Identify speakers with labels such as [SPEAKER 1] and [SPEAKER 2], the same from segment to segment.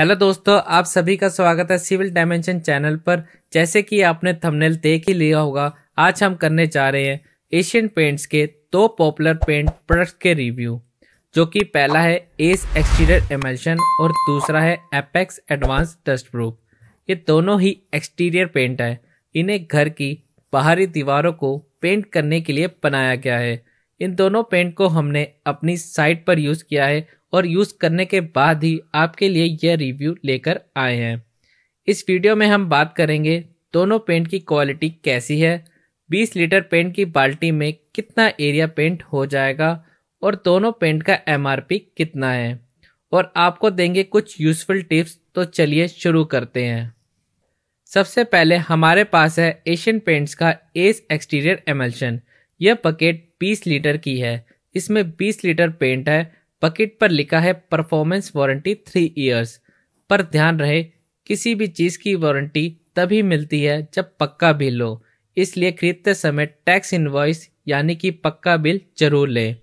[SPEAKER 1] Hello दोस्तों आप सभी का स्वागत है सिविल डायमेंशन चैनल पर जैसे कि आपने थंबनेल देख ही लिया होगा आज हम करने जा रहे हैं एशियन पेंट्स के दो पॉपुलर पेंट प्रोडक्ट के रिव्यू जो कि पहला है एस एक्सटीरियर एमल्शन और दूसरा है एपेक्स एडवांस डस्ट प्रूफ ये दोनों ही एक्सटीरियर पेंट है इन्हें घर की बाहरी दीवारों को पेंट करने के लिए बनाया गया है इन दोनों पेंट को हमने अपनी साइट पर यूज़ किया है और यूज़ करने के बाद ही आपके लिए यह रिव्यू लेकर आए हैं इस वीडियो में हम बात करेंगे दोनों पेंट की क्वालिटी कैसी है 20 लीटर पेंट की बाल्टी में कितना एरिया पेंट हो जाएगा और दोनों पेंट का एम कितना है और आपको देंगे कुछ यूज़फुल टिप्स तो चलिए शुरू करते हैं सबसे पहले हमारे पास है एशियन पेंट्स का एस एक्सटीरियर एमल्शन यह पकेट 20 लीटर की है इसमें 20 लीटर पेंट है बकेट पर लिखा है परफॉर्मेंस वारंटी थ्री ईयर्स पर ध्यान रहे किसी भी चीज़ की वारंटी तभी मिलती है जब पक्का बिल हो इसलिए खरीदते समय टैक्स इनवॉइस यानी कि पक्का बिल जरूर लें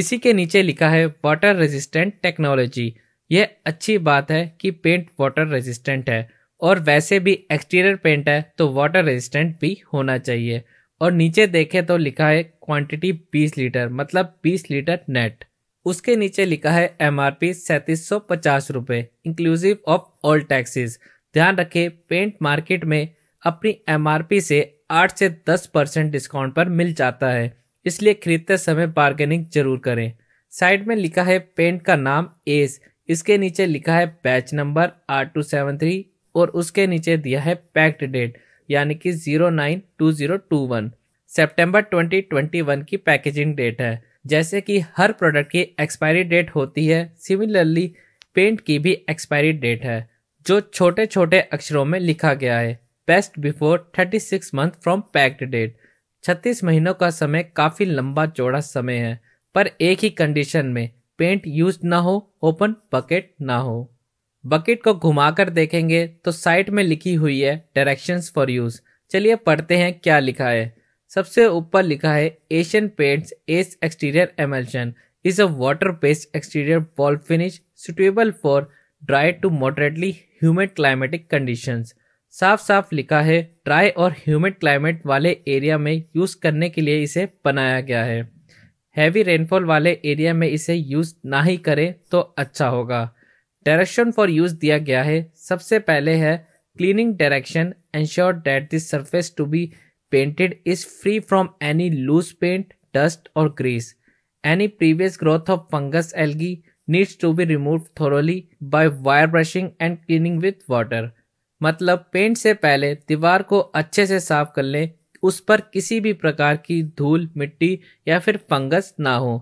[SPEAKER 1] इसी के नीचे लिखा है वाटर रेजिस्टेंट टेक्नोलॉजी यह अच्छी बात है कि पेंट वाटर रेजिस्टेंट है और वैसे भी एक्सटीरियर पेंट है तो वाटर रेजिस्टेंट भी होना चाहिए और नीचे देखें तो लिखा है क्वांटिटी 20 लीटर मतलब 20 लीटर नेट उसके नीचे लिखा है एम आर पी सैंतीस सौ पचास रुपये इंक्लूसिव ऑफ ऑल टैक्सेस ध्यान रखें पेंट मार्केट में अपनी एम आर पी से आठ से दस परसेंट डिस्काउंट पर मिल जाता है इसलिए खरीदते समय बार्गेनिंग जरूर करें साइड में लिखा है पेंट का नाम एस इसके नीचे लिखा है batch number R two seven three और उसके नीचे दिया है पैक्ड डेट यानी कि zero nine two zero two one September twenty twenty one की पैकेजिंग डेट है जैसे कि हर प्रोडक्ट की एक्सपायरी डेट होती है सिमिलरली पेंट की भी एक्सपायरी डेट है जो छोटे छोटे अक्षरों में लिखा गया है best before 36 month from packed date 36 महीनों का समय काफ़ी लंबा चौड़ा समय है पर एक ही कंडीशन में पेंट यूज ना हो ओपन बकेट ना हो बकेट को घुमाकर देखेंगे तो साइट में लिखी हुई है डायरेक्शंस फॉर यूज़ चलिए पढ़ते हैं क्या लिखा है सबसे ऊपर लिखा है Asian Paints Ace exterior emulsion is a water based exterior wall finish suitable for dry to moderately humid climatic conditions साफ साफ लिखा है ड्राई और ह्यूमिड क्लाइमेट वाले एरिया में यूज़ करने के लिए इसे बनाया गया है हैवी रेनफॉल वाले एरिया में इसे यूज़ ना ही करें तो अच्छा होगा डायरेक्शन फॉर यूज़ दिया गया है सबसे पहले है cleaning direction ensure that this surface to be painted is free from any loose paint, dust or grease. Any previous growth of fungus algae needs to be removed thoroughly by wire brushing and cleaning with water. मतलब paint से पहले दीवार को अच्छे से साफ कर लें उस पर किसी भी प्रकार की धूल मिट्टी या फिर फंगस ना हो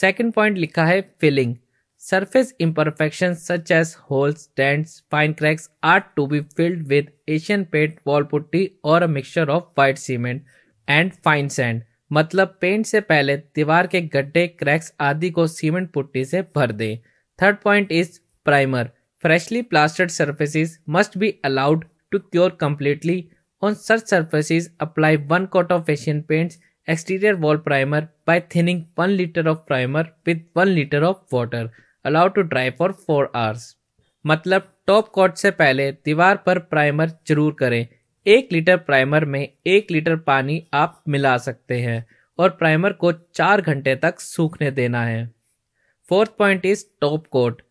[SPEAKER 1] सेकंड पॉइंट लिखा है filling Surface imperfections such as holes, dents, fine cracks are to be filled with Asian paint wall putty or a mixture of white cement and fine sand. मतलब पेंट से पहले दीवार के गड्ढे क्रैक्स आदि को सीमेंट पुट्टी से भर दें Third point is primer. freshly plastered surfaces must be allowed to cure completely. On such surfaces, apply 1 coat of Asian Paints exterior wall primer by thinning 1 liter of primer with 1 liter of water. Allowed to dry for four hours मतलब top coat से पहले दीवार पर primer जरूर करें एक litre primer में एक लीटर पानी आप मिला सकते हैं और प्राइमर को चार घंटे तक सूखने देना है fourth point is top coat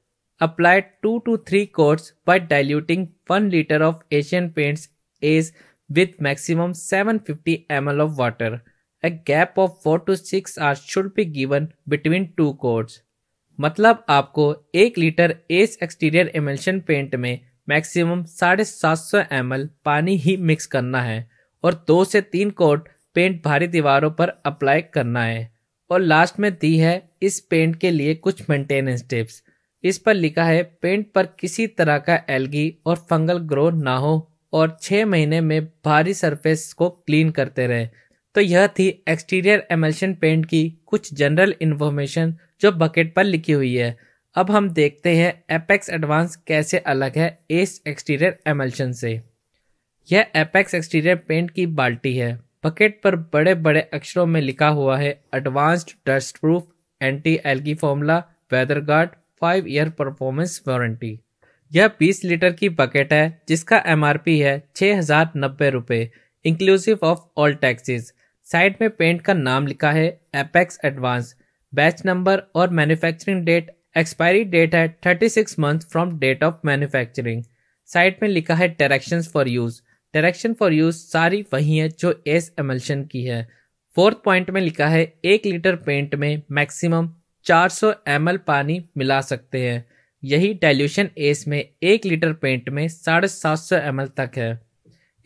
[SPEAKER 1] apply two to three coats by diluting one litre of Asian Paints Ace with maximum 750 fifty of water a gap of four to six hours should be given between two coats मतलब आपको एक litre Ace exterior emulsion paint में maximum साढ़े सात सौ M पानी ही mix करना है और दो से तीन कोट पेंट भारी दीवारों पर अप्लाई करना है और लास्ट में दी है इस पेंट के लिए कुछ मेंटेनेंस टिप्स इस पर लिखा है पेंट पर किसी तरह का एलगी और फंगल ग्रो ना हो और छः महीने में भारी सरफेस को क्लीन करते रहें तो यह थी एक्सटीरियर एमल्शन पेंट की कुछ जनरल इन्फॉर्मेशन जो बकेट पर लिखी हुई है अब हम देखते हैं एपेक्स एडवांस कैसे अलग है एस एक्सटीरियर एमल्शन से यह एपेक्स एक्सटीरियर पेंट की बाल्टी है बकेट पर बड़े बड़े अक्षरों में लिखा हुआ है advanced dust proof anti algae formula weather guard five year performance warranty यह 20 लीटर की बकेट है जिसका एमआरपी है छः हज़ार नब्बे रुपये inclusive of all taxes side में पेंट का नाम लिखा है एपेक्स एडवांस बैच नंबर और मैन्युफैक्चरिंग डेट एक्सपायरी डेट है 36 month from date of manufacturing side में लिखा है direction for use direction for use सारी वही है जो एस एमल्शन की है फोर्थ पॉइंट में लिखा है एक लीटर पेंट में मैक्सिमम 400 सौ पानी मिला सकते हैं यही डाइल्यूशन एस में एक लीटर पेंट में साढ़े सात सौ तक है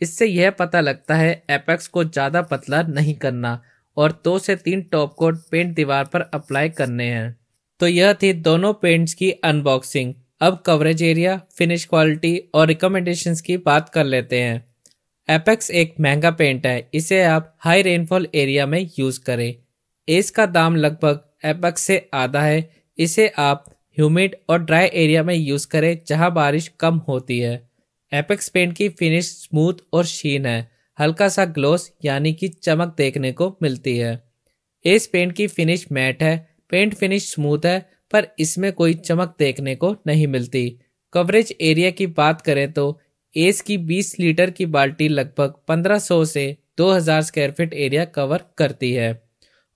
[SPEAKER 1] इससे यह पता लगता है एपेक्स को ज़्यादा पतला नहीं करना और दो से तीन टॉप कोट पेंट दीवार पर अप्लाई करने हैं तो यह थी दोनों पेंट्स की अनबॉक्सिंग अब कवरेज एरिया फिनिश क्वालिटी और रिकमेंडेशंस की बात कर लेते हैं एपेक्स एक महंगा पेंट है इसे आप हाई रेनफॉल एरिया में यूज़ करें इसका दाम लगभग एपेक्स से आधा है इसे आप ह्यूमिड और ड्राई एरिया में यूज़ करें जहां बारिश कम होती है एपेक्स पेंट की फिनिश स्मूथ और शीन है हल्का सा ग्लोस यानी कि चमक देखने को मिलती है इस पेंट की फिनिश मैट है पेंट फिनिश स्मूथ है पर इसमें कोई चमक देखने को नहीं मिलती कवरेज एरिया की बात करें तो एस की 20 लीटर की बाल्टी लगभग 1500 से 2000 स्क्वायर फीट एरिया कवर करती है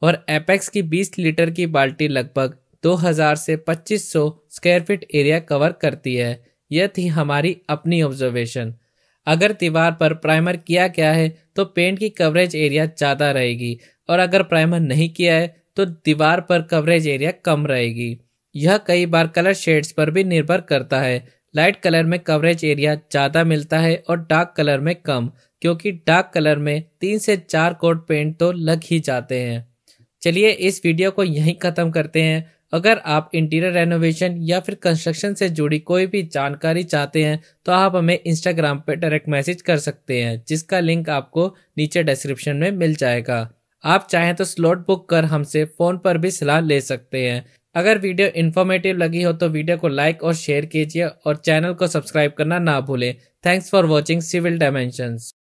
[SPEAKER 1] और एपेक्स की 20 लीटर की बाल्टी लगभग 2000 से 2500 स्क्वायर फीट एरिया कवर करती है यह थी हमारी अपनी ऑब्जर्वेशन अगर दीवार पर प्राइमर किया गया है तो पेंट की कवरेज एरिया ज़्यादा रहेगी और अगर प्राइमर नहीं किया है तो दीवार पर कवरेज एरिया कम रहेगी यह कई बार कलर शेड्स पर भी निर्भर करता है लाइट कलर में कवरेज एरिया ज़्यादा मिलता है और डार्क कलर में कम क्योंकि डार्क कलर में तीन से चार कोट पेंट तो लग ही जाते हैं चलिए इस वीडियो को यहीं ख़त्म करते हैं अगर आप इंटीरियर रेनोवेशन या फिर कंस्ट्रक्शन से जुड़ी कोई भी जानकारी चाहते हैं तो आप हमें इंस्टाग्राम पर डायरेक्ट मैसेज कर सकते हैं जिसका लिंक आपको नीचे डिस्क्रिप्शन में मिल जाएगा आप चाहें तो स्लॉट बुक कर हमसे फ़ोन पर भी सलाह ले सकते हैं अगर वीडियो इन्फॉर्मेटिव लगी हो तो वीडियो को लाइक और शेयर कीजिए और चैनल को सब्सक्राइब करना ना भूलें thanks for watching civil dimensions